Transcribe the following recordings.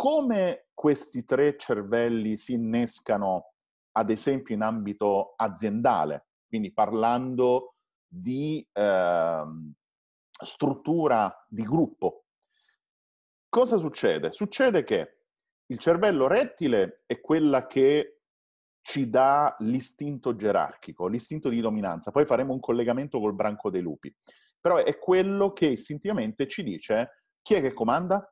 come questi tre cervelli si innescano, ad esempio, in ambito aziendale, quindi parlando di eh, struttura di gruppo. Cosa succede? Succede che il cervello rettile è quella che ci dà l'istinto gerarchico, l'istinto di dominanza. Poi faremo un collegamento col branco dei lupi. Però è quello che istintivamente ci dice chi è che comanda,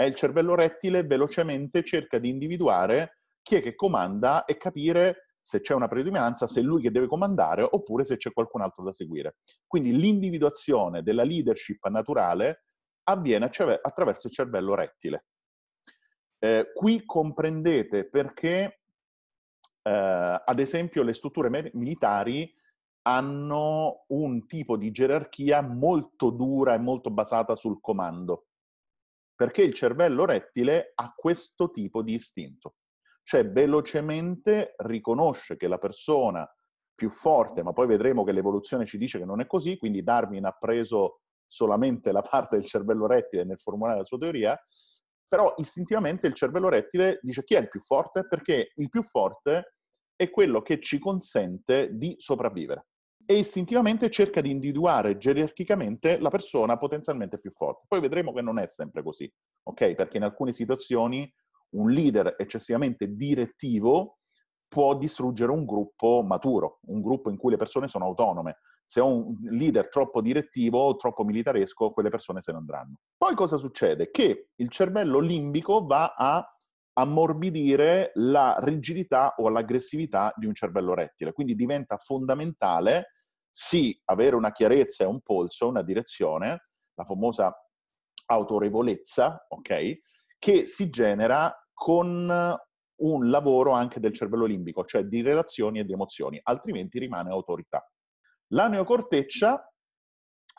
è il cervello rettile velocemente cerca di individuare chi è che comanda e capire se c'è una predominanza, se è lui che deve comandare oppure se c'è qualcun altro da seguire. Quindi l'individuazione della leadership naturale avviene attraverso il cervello rettile. Eh, qui comprendete perché, eh, ad esempio, le strutture militari hanno un tipo di gerarchia molto dura e molto basata sul comando perché il cervello rettile ha questo tipo di istinto, cioè velocemente riconosce che la persona più forte, ma poi vedremo che l'evoluzione ci dice che non è così, quindi Darwin ha preso solamente la parte del cervello rettile nel formulare la sua teoria, però istintivamente il cervello rettile dice chi è il più forte? Perché il più forte è quello che ci consente di sopravvivere e istintivamente cerca di individuare gerarchicamente la persona potenzialmente più forte. Poi vedremo che non è sempre così, ok? Perché in alcune situazioni un leader eccessivamente direttivo può distruggere un gruppo maturo, un gruppo in cui le persone sono autonome. Se ho un leader troppo direttivo, o troppo militaresco, quelle persone se ne andranno. Poi cosa succede? Che il cervello limbico va a ammorbidire la rigidità o l'aggressività di un cervello rettile, quindi diventa fondamentale sì avere una chiarezza e un polso, una direzione, la famosa autorevolezza, ok? Che si genera con un lavoro anche del cervello limbico, cioè di relazioni e di emozioni, altrimenti rimane autorità. La neocorteccia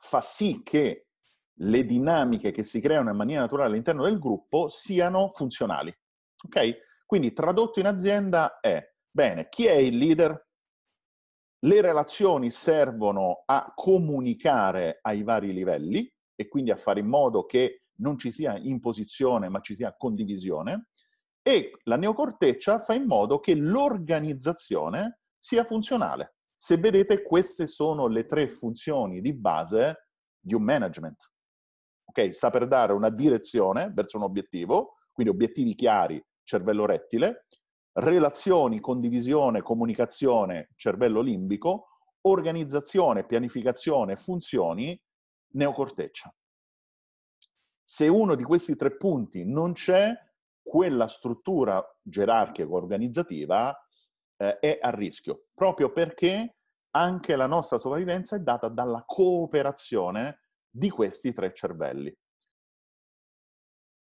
fa sì che le dinamiche che si creano in maniera naturale all'interno del gruppo siano funzionali. Ok? Quindi tradotto in azienda è, bene, chi è il leader? Le relazioni servono a comunicare ai vari livelli e quindi a fare in modo che non ci sia imposizione ma ci sia condivisione e la neocorteccia fa in modo che l'organizzazione sia funzionale. Se vedete queste sono le tre funzioni di base di un management. Ok, saper dare una direzione verso un obiettivo, quindi obiettivi chiari, cervello rettile, relazioni, condivisione, comunicazione, cervello limbico, organizzazione, pianificazione, funzioni, neocorteccia. Se uno di questi tre punti non c'è, quella struttura gerarchica organizzativa eh, è a rischio, proprio perché anche la nostra sopravvivenza è data dalla cooperazione di questi tre cervelli.